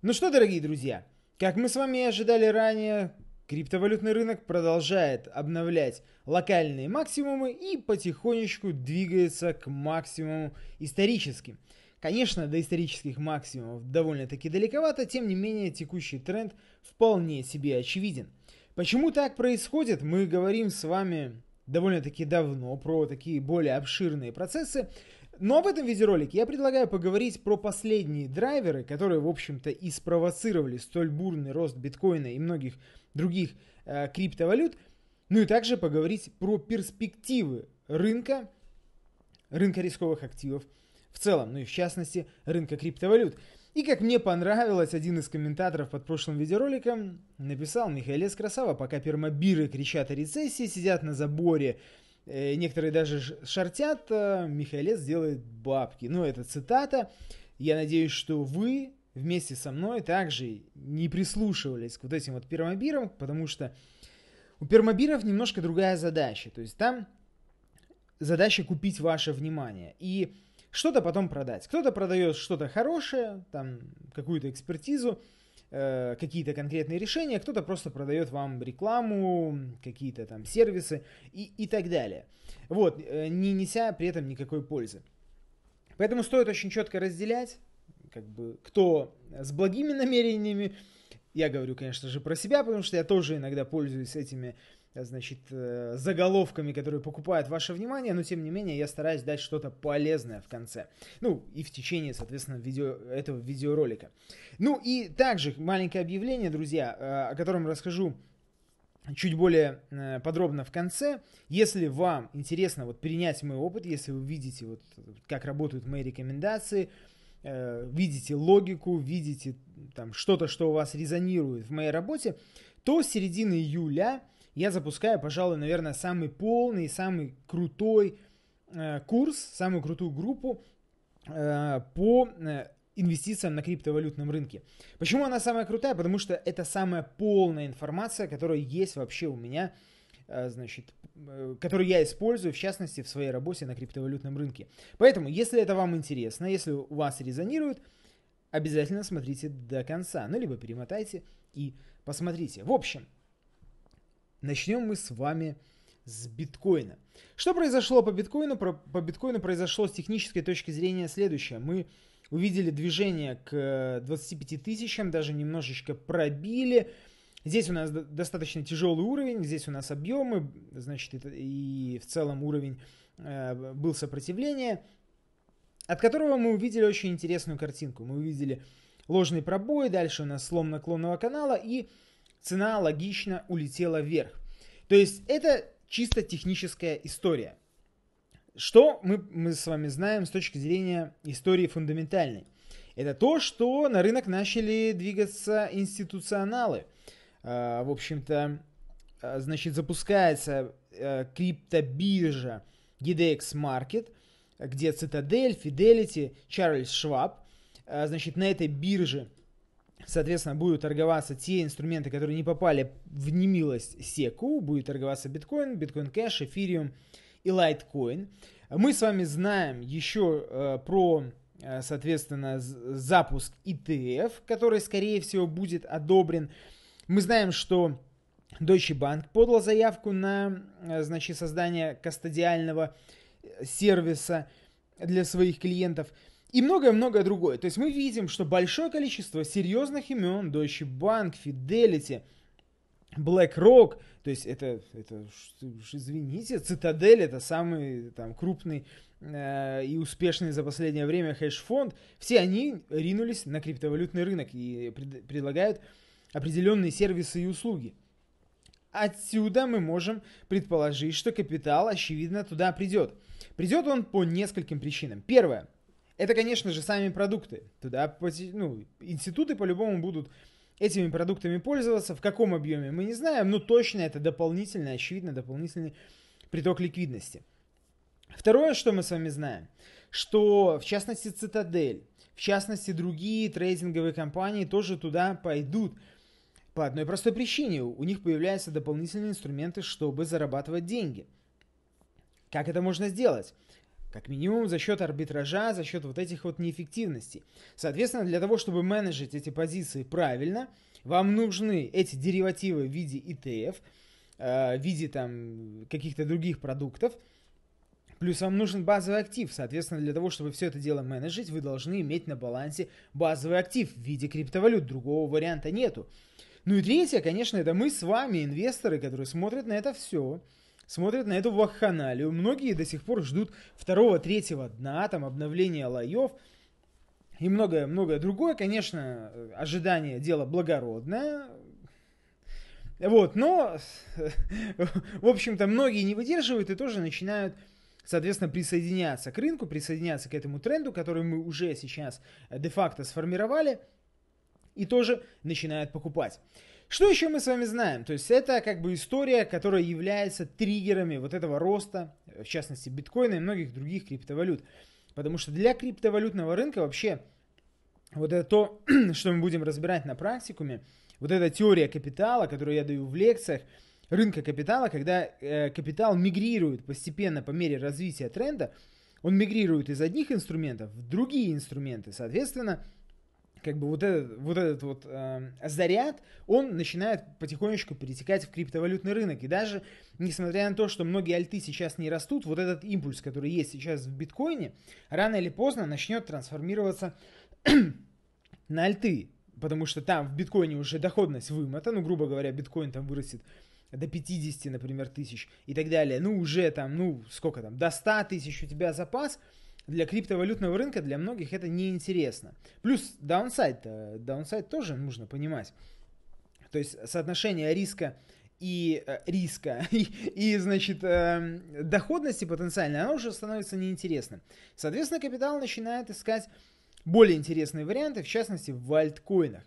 Ну что, дорогие друзья, как мы с вами и ожидали ранее, криптовалютный рынок продолжает обновлять локальные максимумы и потихонечку двигается к максимуму историческим. Конечно, до исторических максимумов довольно-таки далековато, тем не менее текущий тренд вполне себе очевиден. Почему так происходит, мы говорим с вами довольно-таки давно про такие более обширные процессы, но в этом видеоролике я предлагаю поговорить про последние драйверы, которые, в общем-то, и спровоцировали столь бурный рост биткоина и многих других э, криптовалют. Ну и также поговорить про перспективы рынка, рынка рисковых активов в целом, ну и в частности рынка криптовалют. И как мне понравилось, один из комментаторов под прошлым видеороликом написал, Михаил Красава, пока пермобиры кричат о рецессии, сидят на заборе, Э, некоторые даже шортят, э, Михаилец делает бабки. Ну, это цитата. Я надеюсь, что вы вместе со мной также не прислушивались к вот этим вот пермобирам, потому что у пермобиров немножко другая задача. То есть там задача купить ваше внимание и что-то потом продать. Кто-то продает что-то хорошее, там какую-то экспертизу, э, какие-то конкретные решения, кто-то просто продает вам рекламу, какие-то там сервисы и, и так далее. Вот, э, не неся при этом никакой пользы. Поэтому стоит очень четко разделять, как бы, кто с благими намерениями, я говорю, конечно же, про себя, потому что я тоже иногда пользуюсь этими э, значит, э, заголовками, которые покупают ваше внимание, но тем не менее я стараюсь дать что-то полезное в конце. Ну, и в течение, соответственно, видео, этого видеоролика. Ну и также маленькое объявление, друзья, э, о котором расскажу чуть более э, подробно в конце. Если вам интересно вот перенять мой опыт, если вы видите вот как работают мои рекомендации, видите логику, видите там что-то, что у вас резонирует в моей работе, то с середины июля – я запускаю, пожалуй, наверное, самый полный, самый крутой э, курс, самую крутую группу э, по э, инвестициям на криптовалютном рынке. Почему она самая крутая? Потому что это самая полная информация, которая есть вообще у меня, э, значит, э, которую я использую, в частности, в своей работе на криптовалютном рынке. Поэтому, если это вам интересно, если у вас резонирует, обязательно смотрите до конца, ну, либо перемотайте и посмотрите. В общем, Начнем мы с вами с биткоина. Что произошло по биткоину? Про, по биткоину произошло с технической точки зрения следующее. Мы увидели движение к 25 э, тысячам, даже немножечко пробили. Здесь у нас достаточно тяжелый уровень, здесь у нас объемы, значит, и в целом уровень э, был сопротивление, от которого мы увидели очень интересную картинку. Мы увидели ложный пробой, дальше у нас слом наклонного канала и цена логично улетела вверх. То есть это чисто техническая история. Что мы, мы с вами знаем с точки зрения истории фундаментальной? Это то, что на рынок начали двигаться институционалы. А, в общем-то, а, значит, запускается а, криптобиржа GDX Market, где Citadel, Fidelity, Чарльз Шваб. Значит, на этой бирже Соответственно, будут торговаться те инструменты, которые не попали в немилость секу. Будет торговаться биткоин, биткоин кэш, эфириум и лайткоин. Мы с вами знаем еще э, про, э, соответственно, запуск ETF, который, скорее всего, будет одобрен. Мы знаем, что Deutsche Bank подал заявку на, э, значит, создание кастодиального э, сервиса для своих клиентов – и многое-многое другое. То есть мы видим, что большое количество серьезных имен, Deutsche Bank, Fidelity, BlackRock, то есть это, это извините, Цитадель, это самый там крупный э, и успешный за последнее время хедж-фонд, все они ринулись на криптовалютный рынок и пред, предлагают определенные сервисы и услуги. Отсюда мы можем предположить, что капитал, очевидно, туда придет. Придет он по нескольким причинам. Первое – это, конечно же, сами продукты. Туда, ну, институты по-любому будут этими продуктами пользоваться. В каком объеме мы не знаем, но точно это дополнительный, очевидно, дополнительный приток ликвидности. Второе, что мы с вами знаем, что в частности Цитадель, в частности другие трейдинговые компании тоже туда пойдут. По одной простой причине, у них появляются дополнительные инструменты, чтобы зарабатывать деньги. Как это можно сделать? Как минимум за счет арбитража, за счет вот этих вот неэффективностей. Соответственно, для того, чтобы менеджить эти позиции правильно, вам нужны эти деривативы в виде ETF, э, в виде там каких-то других продуктов, Плюс вам нужен базовый актив. Соответственно, для того, чтобы все это дело менеджить, вы должны иметь на балансе базовый актив в виде криптовалют. Другого варианта нету. Ну и третье, конечно, это мы с вами, инвесторы, которые смотрят на это все смотрят на эту вакханалию. Многие до сих пор ждут второго, третьего дна, там обновления лоев и многое-многое другое. Конечно, э, ожидание дело благородное, вот, но, в общем-то, многие не выдерживают и тоже начинают, соответственно, присоединяться к рынку, присоединяться к этому тренду, который мы уже сейчас э, де-факто сформировали, и тоже начинают покупать. Что еще мы с вами знаем? То есть это как бы история, которая является триггерами вот этого роста, в частности биткоина и многих других криптовалют. Потому что для криптовалютного рынка вообще вот это то, что мы будем разбирать на практикуме, вот эта теория капитала, которую я даю в лекциях, рынка капитала, когда э, капитал мигрирует постепенно по мере развития тренда, он мигрирует из одних инструментов в другие инструменты. Соответственно, как бы вот этот вот, этот вот э, заряд, он начинает потихонечку перетекать в криптовалютный рынок. И даже несмотря на то, что многие альты сейчас не растут, вот этот импульс, который есть сейчас в биткоине, рано или поздно начнет трансформироваться на альты. Потому что там в биткоине уже доходность вымота, ну, грубо говоря, биткоин там вырастет до 50, например, тысяч и так далее. Ну, уже там, ну, сколько там, до 100 тысяч у тебя запас – для криптовалютного рынка для многих это неинтересно. Плюс даунсайд, downside э, тоже нужно понимать. То есть соотношение риска и э, риска, и, и значит, э, доходности потенциальной, оно уже становится неинтересным. Соответственно, капитал начинает искать более интересные варианты, в частности, в альткоинах.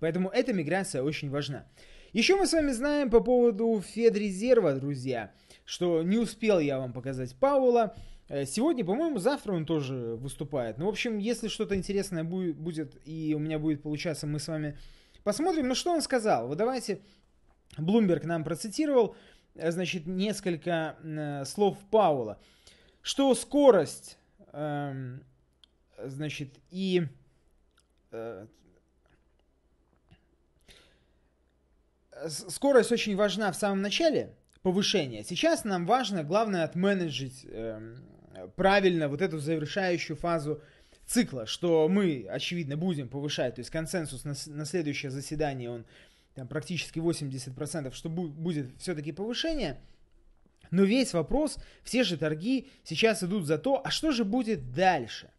Поэтому эта миграция очень важна. Еще мы с вами знаем по поводу Федрезерва, друзья, что не успел я вам показать Паула, Э, сегодня, по-моему, завтра он тоже выступает. Ну, в общем, если что-то интересное будет и у меня будет получаться, мы с вами посмотрим. Ну, что он сказал? Вот давайте, Блумберг нам процитировал, э, значит, несколько э, слов Паула. Что скорость, эм, значит, и... скорость очень важна в самом начале повышения. Сейчас нам важно, главное, отменеджить эм, Э, правильно вот эту завершающую фазу цикла, что мы, очевидно, будем повышать, то есть консенсус на, на следующее заседание, он там практически 80%, что бу- будет все-таки повышение, но весь вопрос, все же торги сейчас идут за то, а что же будет дальше?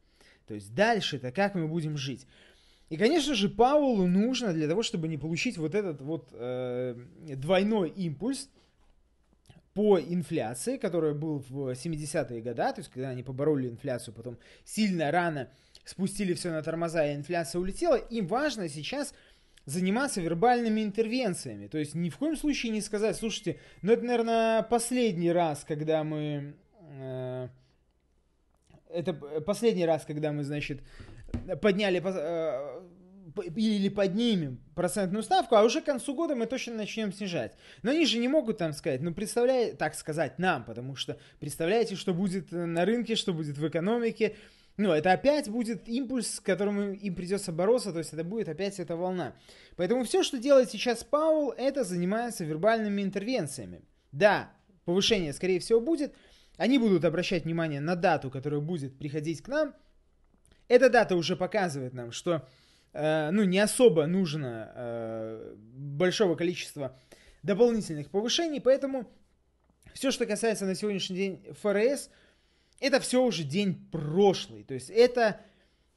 То есть дальше-то как мы будем жить? И, конечно же, Паулу нужно для того, чтобы не получить вот этот вот э, двойной импульс, по инфляции, которая был в 70-е годы, то есть когда они побороли инфляцию, потом сильно рано спустили все на тормоза, и инфляция улетела, им важно сейчас заниматься вербальными интервенциями. То есть ни в коем случае не сказать, слушайте, ну это, наверное, последний раз, когда мы... Э, это э, последний раз, когда мы, значит, подняли... Э, или поднимем процентную ставку, а уже к концу года мы точно начнем снижать. Но они же не могут там сказать, ну представляете, так сказать нам, потому что представляете, что будет э, на рынке, что будет в экономике. Ну, это опять будет импульс, с которым им придется бороться, то есть это будет опять эта волна. Поэтому все, что делает сейчас Паул, это занимается вербальными интервенциями. Да, повышение, скорее всего, будет. Они будут обращать внимание на дату, которая будет приходить к нам. Эта дата уже показывает нам, что Э, ну, не особо нужно э, большого количества дополнительных повышений, поэтому все, что касается на сегодняшний день ФРС, это все уже день прошлый. То есть это,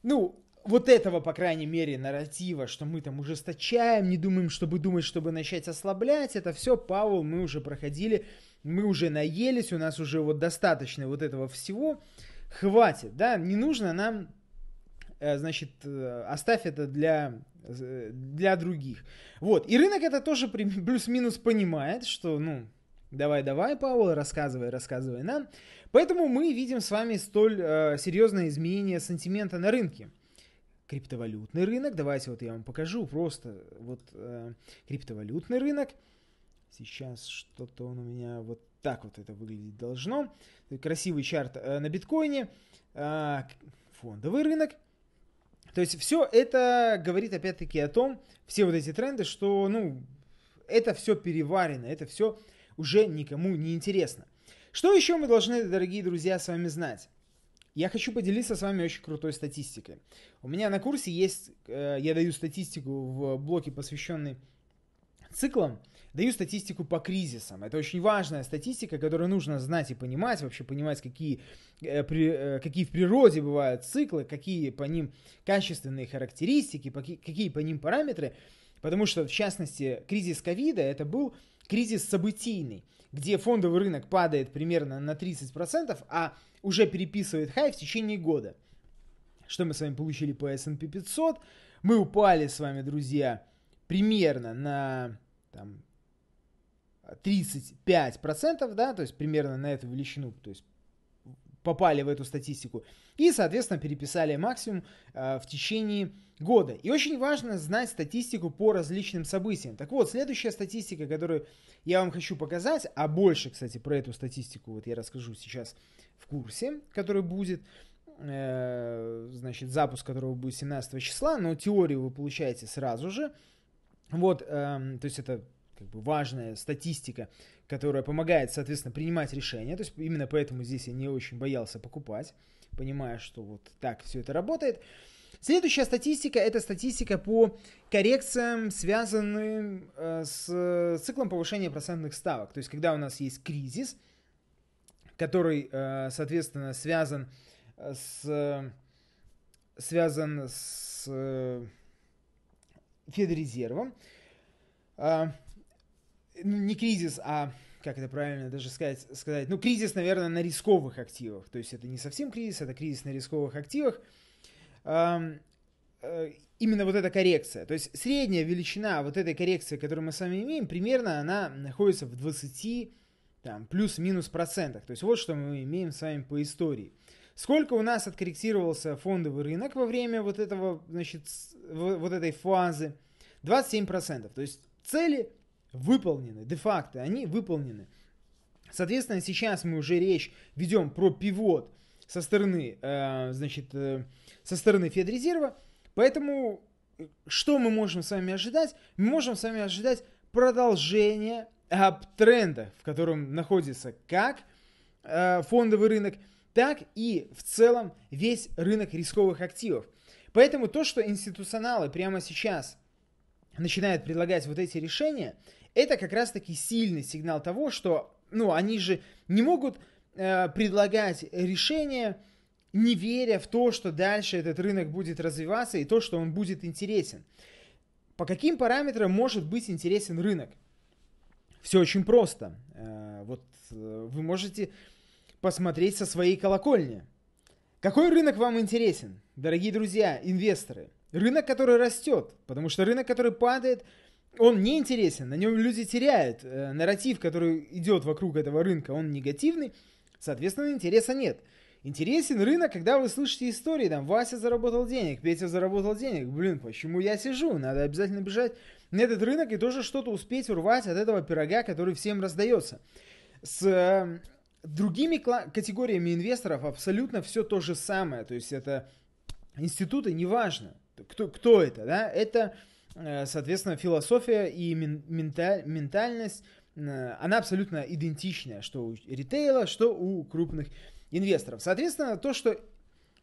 ну, вот этого, по крайней мере, нарратива, что мы там ужесточаем, не думаем, чтобы думать, чтобы начать ослаблять, это все, Пауэлл, мы уже проходили, мы уже наелись, у нас уже вот достаточно вот этого всего, хватит, да, не нужно нам Э, значит, э, оставь это для, э, для других. Вот, и рынок это тоже плюс-минус понимает, что, ну, давай-давай, Паул, рассказывай, рассказывай нам. Поэтому мы видим с вами столь э, серьезное изменение сантимента на рынке криптовалютный рынок. Давайте вот я вам покажу просто вот э, криптовалютный рынок. Сейчас что-то он у меня вот так вот это выглядеть должно. Красивый чарт э, на биткоине. Э, фондовый рынок. То есть все это говорит опять-таки о том, все вот эти тренды, что, ну, это все переварено, это все уже никому не интересно. Что еще мы должны, дорогие друзья, с вами знать? Я хочу поделиться с вами очень крутой статистикой. У меня на курсе есть, э, я даю статистику в блоке, посвященный циклам, Даю статистику по кризисам. Это очень важная статистика, которую нужно знать и понимать, вообще понимать, какие, э, при, э, какие в природе бывают циклы, какие по ним качественные характеристики, по, какие по ним параметры. Потому что, в частности, кризис ковида это был кризис событийный, где фондовый рынок падает примерно на 30%, а уже переписывает хай в течение года. Что мы с вами получили по S&P 500? Мы упали с вами, друзья, примерно на там, 35%, да, то есть примерно на эту величину, то есть попали в эту статистику. И, соответственно, переписали максимум э, в течение года. И очень важно знать статистику по различным событиям. Так вот, следующая статистика, которую я вам хочу показать, а больше, кстати, про эту статистику вот я расскажу сейчас в курсе, который будет, э, значит, запуск которого будет 17 числа, но теорию вы получаете сразу же. Вот, э, то есть это как бы важная статистика, которая помогает, соответственно, принимать решения. То есть именно поэтому здесь я не очень боялся покупать, понимая, что вот так все это работает. Следующая статистика – это статистика по коррекциям, связанным э, с циклом повышения процентных ставок. То есть когда у нас есть кризис, который, э, соответственно, связан с, связан с э, Федрезервом, а, ну, не кризис, а как это правильно даже сказать, сказать, ну, кризис, наверное, на рисковых активах. То есть это не совсем кризис, это кризис на рисковых активах. Э, именно вот эта коррекция. То есть средняя величина вот этой коррекции, которую мы с вами имеем, примерно она находится в 20 там, плюс-минус процентах. То есть вот что мы имеем с вами по истории. Сколько у нас откорректировался фондовый рынок во время вот этого, значит, вот этой фазы? 27%. То есть цели выполнены, де-факто они выполнены. Соответственно, сейчас мы уже речь ведем про пивот со стороны, э, значит, э, со стороны Федрезерва, поэтому что мы можем с вами ожидать? Мы можем с вами ожидать продолжение аптренда, э, в котором находится как э, фондовый рынок, так и в целом весь рынок рисковых активов. Поэтому то, что институционалы прямо сейчас начинают предлагать вот эти решения, это как раз-таки сильный сигнал того, что, ну, они же не могут э, предлагать решения, не веря в то, что дальше этот рынок будет развиваться и то, что он будет интересен. По каким параметрам может быть интересен рынок? Все очень просто. Э, вот э, вы можете посмотреть со своей колокольни. Какой рынок вам интересен, дорогие друзья, инвесторы? Рынок, который растет, потому что рынок, который падает – он неинтересен, на нем люди теряют. Э, нарратив, который идет вокруг этого рынка, он негативный, соответственно, интереса нет. Интересен рынок, когда вы слышите истории, там, Вася заработал денег, Петя заработал денег, блин, почему я сижу, надо обязательно бежать на этот рынок и тоже что-то успеть урвать от этого пирога, который всем раздается. С э, другими категориями инвесторов абсолютно все то же самое, то есть это институты, неважно, кто, кто это, да, это Э, соответственно, философия и ментальность, э, она абсолютно идентичная, что у ритейла, что у крупных инвесторов. Соответственно, то, что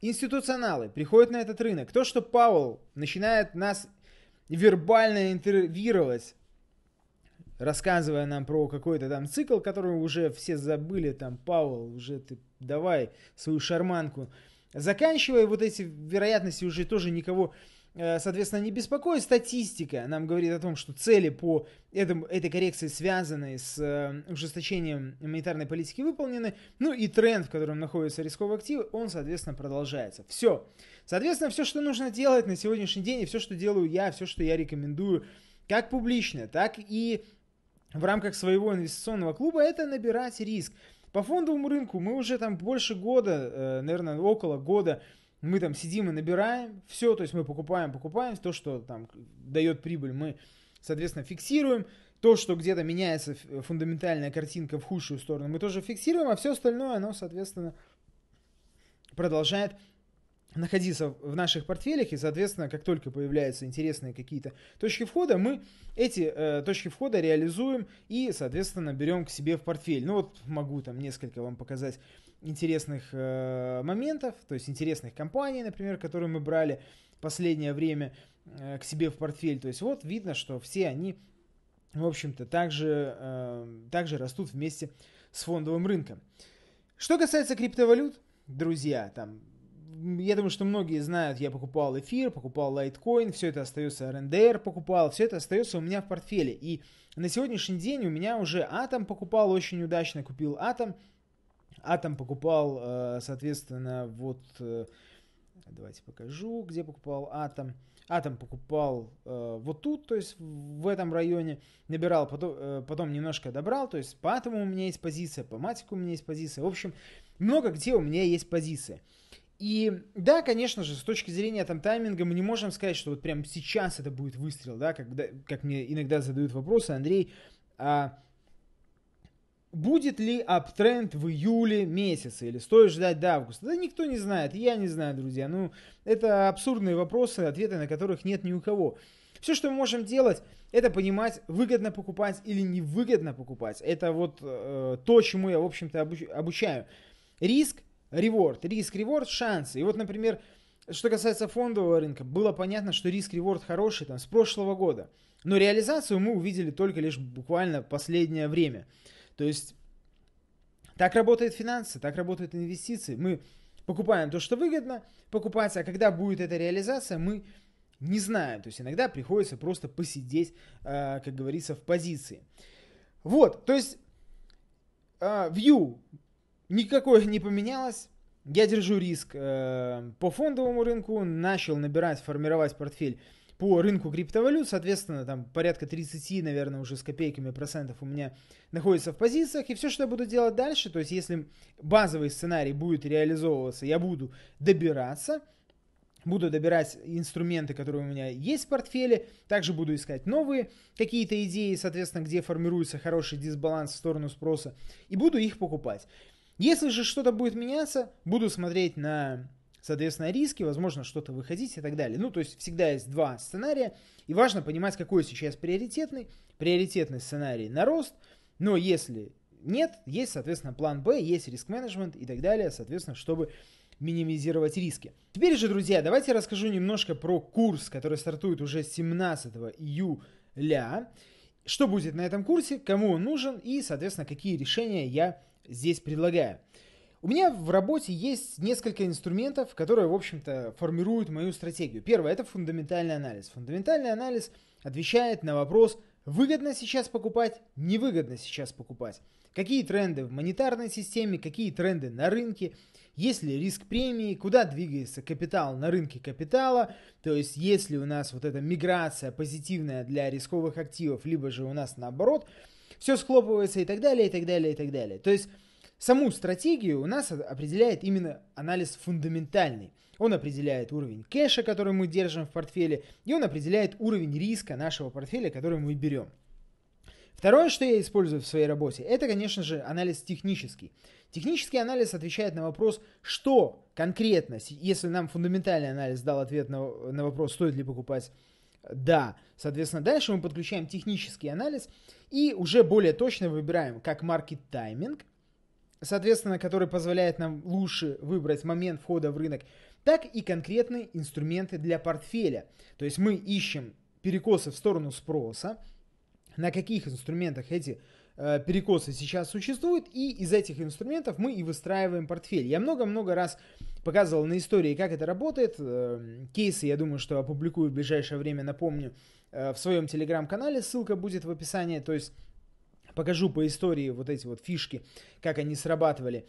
институционалы приходят на этот рынок, то, что Паул начинает нас вербально интервировать, рассказывая нам про какой-то там цикл, который уже все забыли, там, Паул уже ты давай свою шарманку, заканчивая вот эти вероятности уже тоже никого Э, соответственно, не беспокоит статистика. Нам говорит о том, что цели по этому, этой коррекции, связанные с э, ужесточением монетарной политики, выполнены. Ну и тренд, в котором находится рисковые активы, он, соответственно, продолжается. Все. Соответственно, все, что нужно делать на сегодняшний день, и все, что делаю я, все, что я рекомендую, как публично, так и в рамках своего инвестиционного клуба, это набирать риск. По фондовому рынку мы уже там больше года, э, наверное, около года мы там сидим и набираем все, то есть мы покупаем, покупаем, то, что там дает прибыль, мы, соответственно, фиксируем, то, что где-то меняется фундаментальная картинка в худшую сторону, мы тоже фиксируем, а все остальное, оно, соответственно, продолжает находиться в наших портфелях, и, соответственно, как только появляются интересные какие-то точки входа, мы эти э, точки входа реализуем и, соответственно, берем к себе в портфель. Ну вот могу там несколько вам показать интересных э, моментов, то есть интересных компаний, например, которые мы брали последнее время э, к себе в портфель. То есть вот видно, что все они, в общем-то, также, э, также растут вместе с фондовым рынком. Что касается криптовалют, друзья, там, я думаю, что многие знают, я покупал эфир, покупал лайткоин, все это остается РНДР покупал, все это остается у меня в портфеле. И на сегодняшний день у меня уже Атом покупал очень удачно, купил Атом – Атом покупал, э, соответственно, вот... Э, давайте покажу, где покупал Атом. Атом покупал э, вот тут, то есть в этом районе, набирал, потом, э, потом немножко добрал, то есть по атому у меня есть позиция, по матику у меня есть позиция. В общем, много где у меня есть позиция. И да, конечно же, с точки зрения там тайминга мы не можем сказать, что вот прям сейчас это будет выстрел, да, когда, как мне иногда задают вопросы, Андрей, а Будет ли аптренд в июле месяце или стоит ждать до августа? Да никто не знает, я не знаю, друзья. Ну, это абсурдные вопросы, ответы на которых нет ни у кого. Все, что мы можем делать, это понимать, выгодно покупать или невыгодно покупать. Это вот э, то, чему я, в общем-то, обучаю. Риск, реворд. Риск, реворд, шансы. И вот, например, что касается фондового рынка, было понятно, что риск-реворд хороший там с прошлого года. Но реализацию мы увидели только лишь буквально последнее время. То есть так работают финансы, так работают инвестиции. Мы покупаем то, что выгодно, покупать, а когда будет эта реализация, мы не знаем. То есть иногда приходится просто посидеть, а, как говорится, в позиции. Вот, то есть а, view никакое не поменялось. Я держу риск э, по фондовому рынку, начал набирать, формировать портфель по рынку криптовалют, соответственно, там порядка 30, наверное, уже с копейками процентов у меня находится в позициях, и все, что я буду делать дальше, то есть если базовый сценарий будет реализовываться, я буду добираться, буду добирать инструменты, которые у меня есть в портфеле, также буду искать новые какие-то идеи, соответственно, где формируется хороший дисбаланс в сторону спроса, и буду их покупать. Если же что-то будет меняться, буду смотреть на соответственно, риски, возможно, что-то выходить и так далее. Ну, то есть всегда есть два сценария, и важно понимать, какой сейчас приоритетный. Приоритетный сценарий на рост, но если нет, есть, соответственно, план Б, есть риск-менеджмент и так далее, соответственно, чтобы минимизировать риски. Теперь же, друзья, давайте расскажу немножко про курс, который стартует уже 17 июля. Что будет на этом курсе, кому он нужен и, соответственно, какие решения я здесь предлагаю. У меня в работе есть несколько инструментов, которые, в общем-то, формируют мою стратегию. Первое – это фундаментальный анализ. Фундаментальный анализ отвечает на вопрос, выгодно сейчас покупать, невыгодно сейчас покупать. Какие тренды в монетарной системе, какие тренды на рынке, есть ли риск премии, куда двигается капитал на рынке капитала, то есть есть ли у нас вот эта миграция позитивная для рисковых активов, либо же у нас наоборот, все схлопывается и так далее, и так далее, и так далее. То есть Саму стратегию у нас определяет именно анализ фундаментальный. Он определяет уровень кэша, который мы держим в портфеле, и он определяет уровень риска нашего портфеля, который мы берем. Второе, что я использую в своей работе, это, конечно же, анализ технический. Технический анализ отвечает на вопрос, что конкретно, если нам фундаментальный анализ дал ответ на, на вопрос, стоит ли покупать да. Соответственно, дальше мы подключаем технический анализ и уже более точно выбираем как маркет тайминг – соответственно, который позволяет нам лучше выбрать момент входа в рынок, так и конкретные инструменты для портфеля. То есть мы ищем перекосы в сторону спроса, на каких инструментах эти э, перекосы сейчас существуют, и из этих инструментов мы и выстраиваем портфель. Я много-много раз показывал на истории, как это работает. Э, кейсы, я думаю, что опубликую в ближайшее время, напомню, э, в своем телеграм-канале, ссылка будет в описании, то есть покажу по истории вот эти вот фишки, как они срабатывали.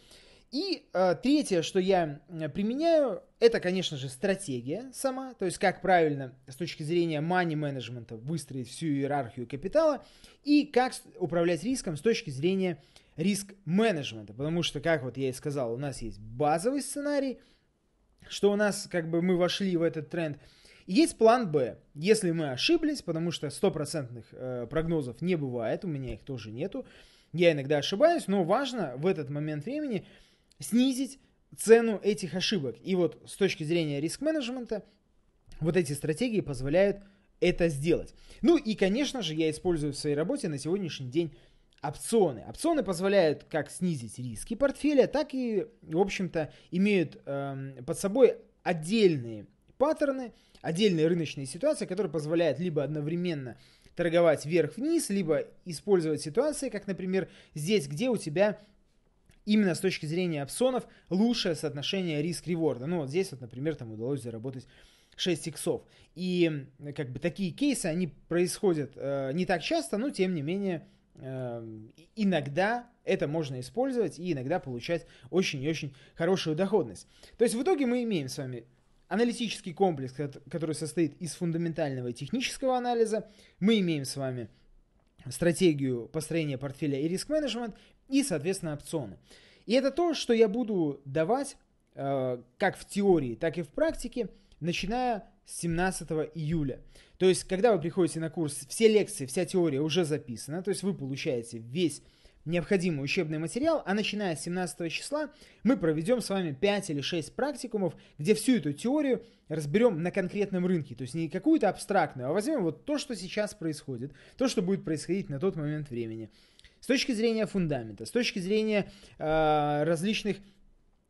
И э, третье, что я применяю, это, конечно же, стратегия сама, то есть как правильно с точки зрения money менеджмента выстроить всю иерархию капитала и как управлять риском с точки зрения риск-менеджмента, потому что, как вот я и сказал, у нас есть базовый сценарий, что у нас как бы мы вошли в этот тренд – есть план Б. Если мы ошиблись, потому что стопроцентных э, прогнозов не бывает, у меня их тоже нету, я иногда ошибаюсь, но важно в этот момент времени снизить цену этих ошибок. И вот с точки зрения риск-менеджмента вот эти стратегии позволяют это сделать. Ну и, конечно же, я использую в своей работе на сегодняшний день опционы. Опционы позволяют как снизить риски портфеля, так и, в общем-то, имеют э, под собой отдельные паттерны, отдельные рыночные ситуации, которые позволяют либо одновременно торговать вверх-вниз, либо использовать ситуации, как, например, здесь, где у тебя именно с точки зрения опционов лучшее соотношение риск-реворда. Ну вот здесь вот, например, там удалось заработать 6 иксов. И э, как бы такие кейсы, они происходят э, не так часто, но тем не менее э, иногда это можно использовать и иногда получать очень и очень хорошую доходность. То есть в итоге мы имеем с вами аналитический комплекс, который состоит из фундаментального и технического анализа. Мы имеем с вами стратегию построения портфеля и риск-менеджмент и, соответственно, опционы. И это то, что я буду давать э, как в теории, так и в практике, начиная с 17 июля. То есть, когда вы приходите на курс, все лекции, вся теория уже записана, то есть вы получаете весь необходимый учебный материал, а начиная с 17 числа мы проведем с вами 5 или 6 практикумов, где всю эту теорию разберем на конкретном рынке, то есть не какую-то абстрактную, а возьмем вот то, что сейчас происходит, то, что будет происходить на тот момент времени. С точки зрения фундамента, с точки зрения э, различных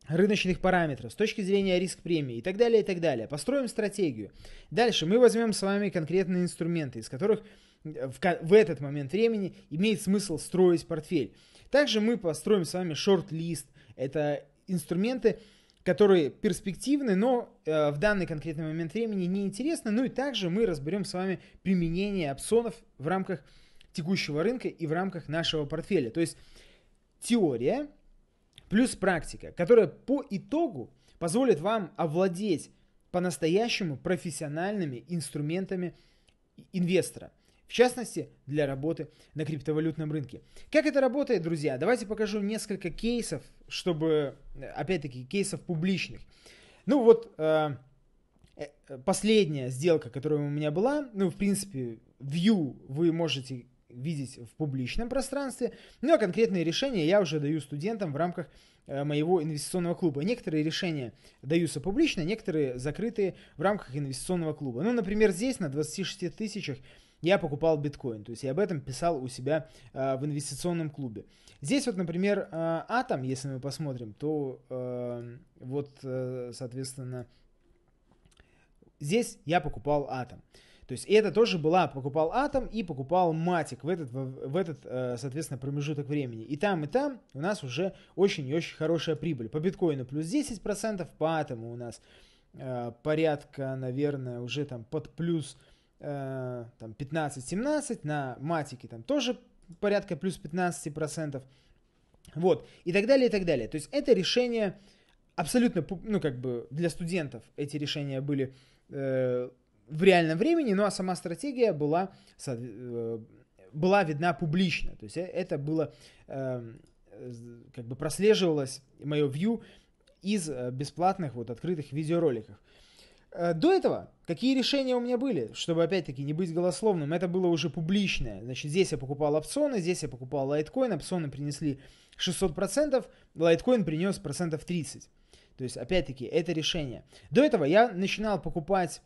рыночных параметров, с точки зрения риск-премии и так далее, и так далее. Построим стратегию. Дальше мы возьмем с вами конкретные инструменты, из которых Э, в, в этот момент времени имеет смысл строить портфель. Также мы построим с вами шорт-лист. Это инструменты, которые перспективны, но э, в данный конкретный момент времени не интересны. Ну и также мы разберем с вами применение опционов в рамках текущего рынка и в рамках нашего портфеля. То есть теория плюс практика, которая по итогу позволит вам овладеть по-настоящему профессиональными инструментами инвестора – в частности для работы на криптовалютном рынке. Как это работает, друзья? Давайте покажу несколько кейсов, чтобы, э, опять-таки, кейсов публичных. Ну вот, э, э, последняя сделка, которая у меня была, ну, в принципе, view вы можете видеть в публичном пространстве, ну, а конкретные решения я уже даю студентам в рамках моего инвестиционного клуба. Некоторые решения даются публично, некоторые закрытые в рамках инвестиционного клуба. Ну, например, здесь на 26 тысячах я покупал биткоин. То есть я об этом писал у себя э, в инвестиционном клубе. Здесь вот, например, э, Атом, если мы посмотрим, то э, вот, э, соответственно, здесь я покупал Атом. То есть это тоже была, покупал Атом и покупал Матик в этот, в, в этот э, соответственно, промежуток времени. И там, и там у нас уже очень и очень хорошая прибыль. По биткоину плюс 10%, по Атому у нас э, порядка, наверное, уже там под плюс Э, там 15-17, на матике там тоже порядка плюс 15%. Вот, и так далее, и так далее. То есть это решение абсолютно, ну, как бы для студентов эти решения были э, в реальном времени, ну, а сама стратегия была, э, была видна публично. То есть э, это было, э, как бы прослеживалось, мое view, из бесплатных вот открытых видеороликов. Э, до этого какие решения у меня были, чтобы опять-таки не быть голословным, это было уже публичное. Значит, здесь я покупал опционы, здесь я покупал лайткоин, опционы принесли 600%, лайткоин принес процентов 30. То есть, опять-таки, это решение. До этого я начинал покупать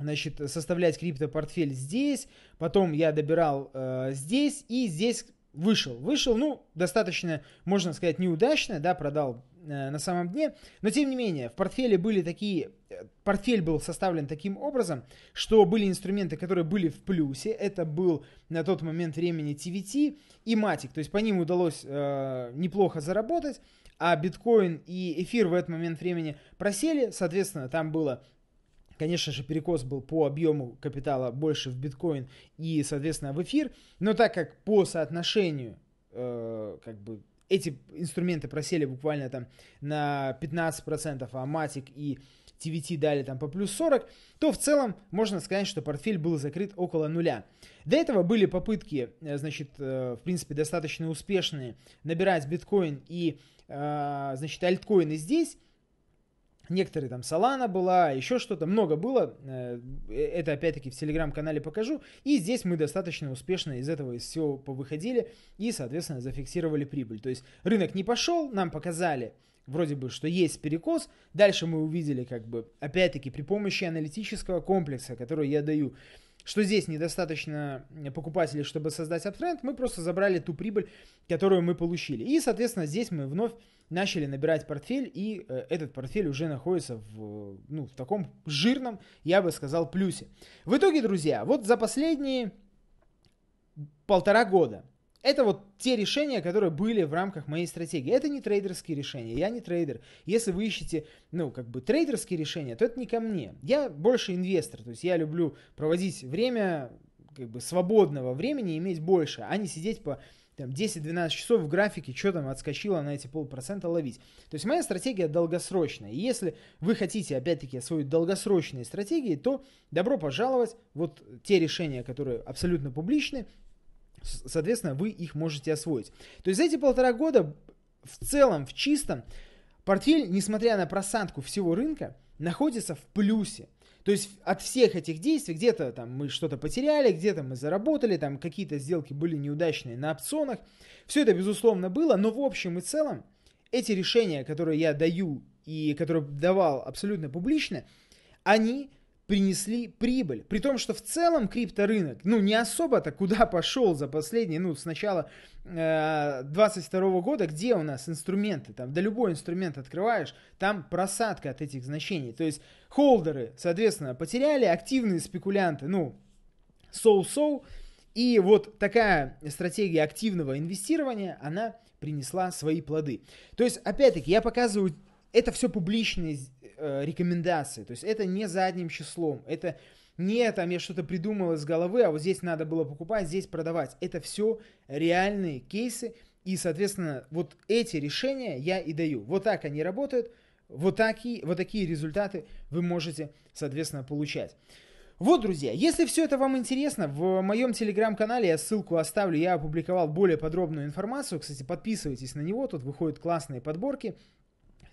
значит, составлять криптопортфель здесь, потом я добирал э, здесь и здесь вышел. Вышел, ну, достаточно, можно сказать, неудачно, да, продал Э, на самом дне. Но тем не менее, в портфеле были такие, э, портфель был составлен таким образом, что были инструменты, которые были в плюсе. Это был на тот момент времени TVT и Matic. То есть по ним удалось э, неплохо заработать, а биткоин и эфир в этот момент времени просели. Соответственно, там было Конечно же, перекос был по объему капитала больше в биткоин и, соответственно, в эфир. Но так как по соотношению э, как бы эти инструменты просели буквально там на 15%, а матик и TVT дали там по плюс 40, то в целом можно сказать, что портфель был закрыт около нуля. До этого были попытки, э, значит, э, в принципе, достаточно успешные набирать биткоин и, э, значит, альткоины здесь, некоторые там Солана была, еще что-то, много было, э, это опять-таки в телеграм-канале покажу, и здесь мы достаточно успешно из этого из всего повыходили и, соответственно, зафиксировали прибыль. То есть рынок не пошел, нам показали, вроде бы, что есть перекос. Дальше мы увидели, как бы, опять-таки, при помощи аналитического комплекса, который я даю, что здесь недостаточно э, покупателей, чтобы создать аптренд, мы просто забрали ту прибыль, которую мы получили. И, соответственно, здесь мы вновь начали набирать портфель, и э, этот портфель уже находится в, ну, в таком жирном, я бы сказал, плюсе. В итоге, друзья, вот за последние полтора года это вот те решения, которые были в рамках моей стратегии. Это не трейдерские решения, я не трейдер. Если вы ищете, ну, как бы трейдерские решения, то это не ко мне. Я больше инвестор, то есть я люблю проводить время, как бы свободного времени иметь больше, а не сидеть по там 10-12 часов в графике, что там отскочило на эти полпроцента ловить. То есть моя стратегия долгосрочная. И если вы хотите, опять-таки, освоить долгосрочные стратегии, то добро пожаловать. Вот те решения, которые абсолютно публичны, соответственно, вы их можете освоить. То есть за эти полтора года в целом, в чистом, портфель, несмотря на просадку всего рынка, находится в плюсе. То есть от всех этих действий где-то там мы что-то потеряли, где-то мы заработали, там какие-то сделки были неудачные на опционах. Все это, безусловно, было, но в общем и целом эти решения, которые я даю и которые давал абсолютно публично, они принесли прибыль. При том, что в целом крипторынок, ну, не особо-то куда пошел за последние, ну, с начала э, 22 года, где у нас инструменты, там, да любой инструмент открываешь, там просадка от этих значений. То есть холдеры, соответственно, потеряли, активные спекулянты, ну, соу-соу, и вот такая стратегия активного инвестирования, она принесла свои плоды. То есть, опять-таки, я показываю это все публичные э, рекомендации. То есть это не задним числом, это не там я что-то придумал из головы, а вот здесь надо было покупать, здесь продавать. Это все реальные кейсы, и, соответственно, вот эти решения я и даю. Вот так они работают, вот такие, вот такие результаты вы можете, соответственно, получать. Вот, друзья, если все это вам интересно, в моем телеграм-канале я ссылку оставлю, я опубликовал более подробную информацию. Кстати, подписывайтесь на него, тут выходят классные подборки.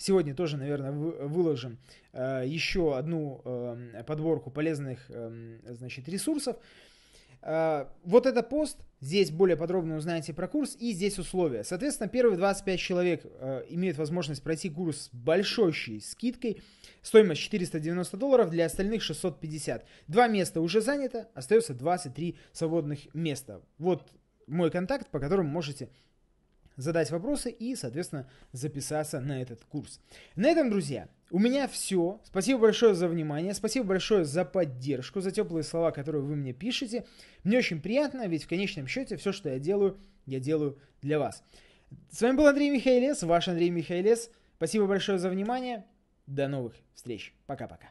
Сегодня тоже, наверное, выложим э, еще одну э, подборку полезных э, значит, ресурсов. Вот это пост, здесь более подробно узнаете про курс и здесь условия. Соответственно, первые 25 человек имеют возможность пройти курс с большой скидкой, стоимость 490 долларов, для остальных 650. Два места уже занято, остается 23 свободных места. Вот мой контакт, по которому можете задать вопросы и, соответственно, записаться на этот курс. На этом, друзья, у меня все. Спасибо большое за внимание, спасибо большое за поддержку, за теплые слова, которые вы мне пишете. Мне очень приятно, ведь в конечном счете все, что я делаю, я делаю для вас. С вами был Андрей Михайлес, ваш Андрей Михайлес. Спасибо большое за внимание. До новых встреч. Пока-пока.